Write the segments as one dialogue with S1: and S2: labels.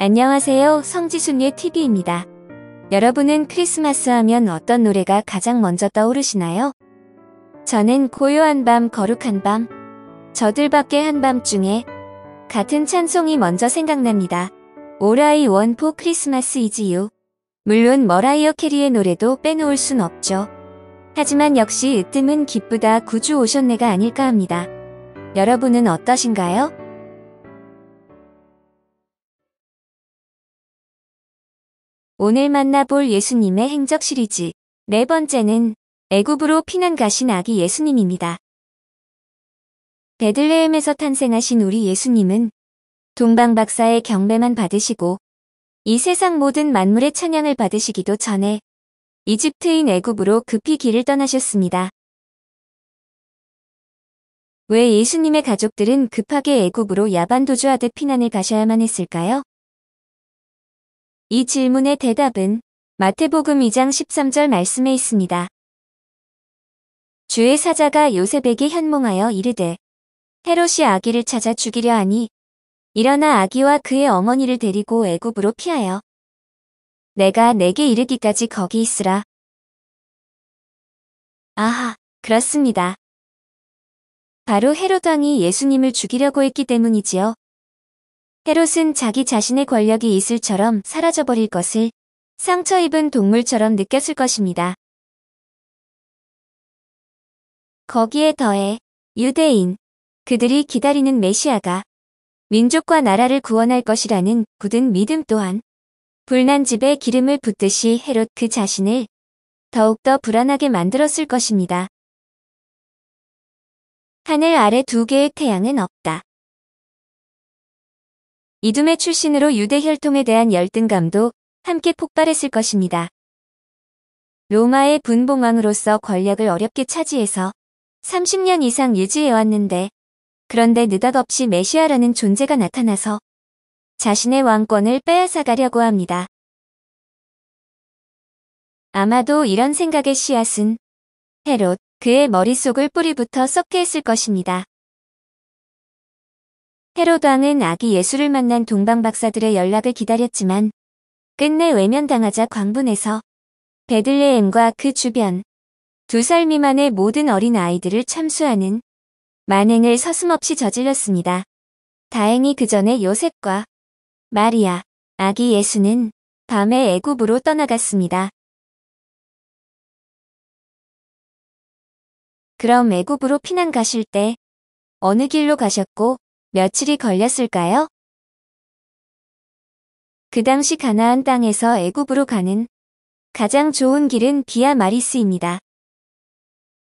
S1: 안녕하세요. 성지순례 TV입니다. 여러분은 크리스마스 하면 어떤 노래가 가장 먼저 떠오르시나요? 저는 고요한 밤, 거룩한 밤, 저들밖에 한 밤 중에 같은 찬송이 먼저 생각납니다. 오라이 원포 크리스마스 이지유. 물론 머라이어 캐리의 노래도 빼놓을 순 없죠. 하지만 역시 으뜸은 기쁘다 구주 오셨네가 아닐까 합니다. 여러분은 어떠신가요? 오늘 만나볼 예수님의 행적 시리즈 네 번째는 애굽으로 피난 가신 아기 예수님입니다. 베들레헴에서 탄생하신 우리 예수님은 동방 박사의 경배만 받으시고 이 세상 모든 만물의 찬양을 받으시기도 전에 이집트인 애굽으로 급히 길을 떠나셨습니다. 왜 예수님의 가족들은 급하게 애굽으로 야반도주하듯 피난을 가셔야만 했을까요? 이 질문의 대답은 마태복음 2장 13절 말씀에 있습니다. 주의 사자가 요셉에게 현몽하여 이르되 헤롯이 아기를 찾아 죽이려 하니 일어나 아기와 그의 어머니를 데리고 애굽으로 피하여 내가 내게 이르기까지 거기 있으라. 아하, 그렇습니다. 바로 헤롯 왕이 예수님을 죽이려고 했기 때문이지요. 헤롯은 자기 자신의 권력이 이슬처럼 사라져버릴 것을 상처 입은 동물처럼 느꼈을 것입니다. 거기에 더해 유대인, 그들이 기다리는 메시아가 민족과 나라를 구원할 것이라는 굳은 믿음 또한 불난 집에 기름을 붓듯이 헤롯 그 자신을 더욱더 불안하게 만들었을 것입니다. 하늘 아래 두 개의 태양은 없다. 이듬해 출신으로 유대 혈통에 대한 열등감도 함께 폭발했을 것입니다. 로마의 분봉왕으로서 권력을 어렵게 차지해서 30년 이상 유지해왔는데 그런데 느닷없이 메시아라는 존재가 나타나서 자신의 왕권을 빼앗아가려고 합니다. 아마도 이런 생각의 씨앗은 헤롯, 그의 머릿속을 뿌리부터 썩게 했을 것입니다. 헤로당은 아기 예수를 만난 동방 박사들의 연락을 기다렸지만 끝내 외면당하자 광분에서 베들레헴과 그 주변 두 살 미만의 모든 어린 아이들을 참수하는 만행을 서슴없이 저질렀습니다. 다행히 그 전에 요셉과 마리아, 아기 예수는 밤에 애굽으로 떠나갔습니다. 그럼 애굽으로 피난 가실 때 어느 길로 가셨고 며칠이 걸렸을까요? 그 당시 가나안 땅에서 애굽으로 가는 가장 좋은 길은 비아 마리스입니다.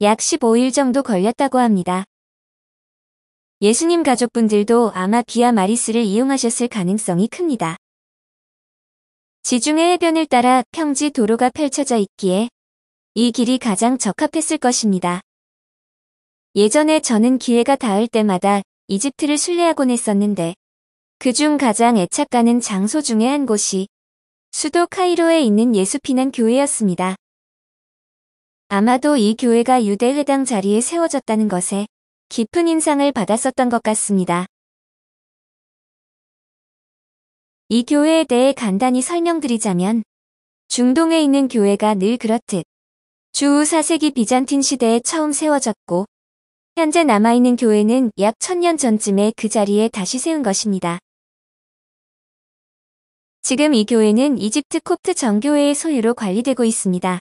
S1: 약 15일 정도 걸렸다고 합니다. 예수님 가족분들도 아마 비아 마리스를 이용하셨을 가능성이 큽니다. 지중해 해변을 따라 평지 도로가 펼쳐져 있기에 이 길이 가장 적합했을 것입니다. 예전에 저는 기회가 닿을 때마다 이집트를 순례하곤 했었는데 그 중 가장 애착가는 장소 중에 한 곳이 수도 카이로에 있는 예수피난 교회였습니다. 아마도 이 교회가 유대 회당 자리에 세워졌다는 것에 깊은 인상을 받았었던 것 같습니다. 이 교회에 대해 간단히 설명드리자면 중동에 있는 교회가 늘 그렇듯 주 4세기 비잔틴 시대에 처음 세워졌고 현재 남아있는 교회는 약 1000년 전쯤에 그 자리에 다시 세운 것입니다. 지금 이 교회는 이집트 코트 정교회의 소유로 관리되고 있습니다.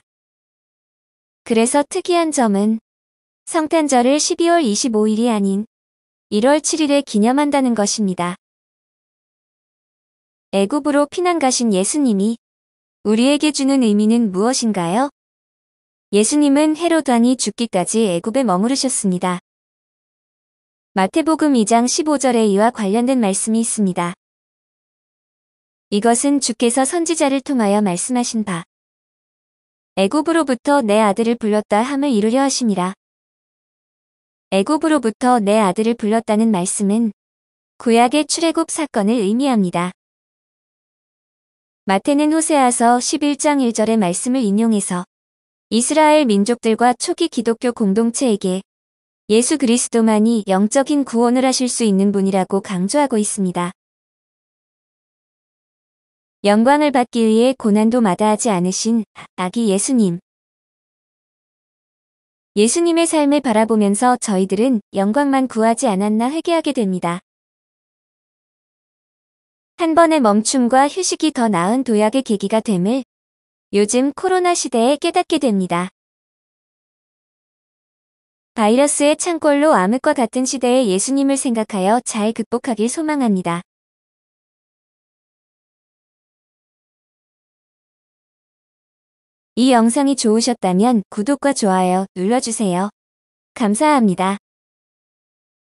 S1: 그래서 특이한 점은 성탄절을 12월 25일이 아닌 1월 7일에 기념한다는 것입니다. 애굽으로 피난 가신 예수님이 우리에게 주는 의미는 무엇인가요? 예수님은 헤로단이 죽기까지 애굽에 머무르셨습니다. 마태복음 2장 15절에 이와 관련된 말씀이 있습니다. 이것은 주께서 선지자를 통하여 말씀하신 바. 애굽으로부터 내 아들을 불렀다 함을 이루려 하심니라 애굽으로부터 내 아들을 불렀다는 말씀은 구약의 출애굽 사건을 의미합니다. 마태는 호세아서 11장 1절의 말씀을 인용해서 이스라엘 민족들과 초기 기독교 공동체에게 예수 그리스도만이 영적인 구원을 하실 수 있는 분이라고 강조하고 있습니다. 영광을 받기 위해 고난도 마다하지 않으신 아기 예수님. 예수님의 삶을 바라보면서 저희들은 영광만 구하지 않았나 회개하게 됩니다. 한 번의 멈춤과 휴식이 더 나은 도약의 계기가 됨을 요즘 코로나 시대에 깨닫게 됩니다. 바이러스의 창궐로 암흑과 같은 시대에 예수님을 생각하여 잘 극복하길 소망합니다. 이 영상이 좋으셨다면 구독과 좋아요 눌러주세요. 감사합니다.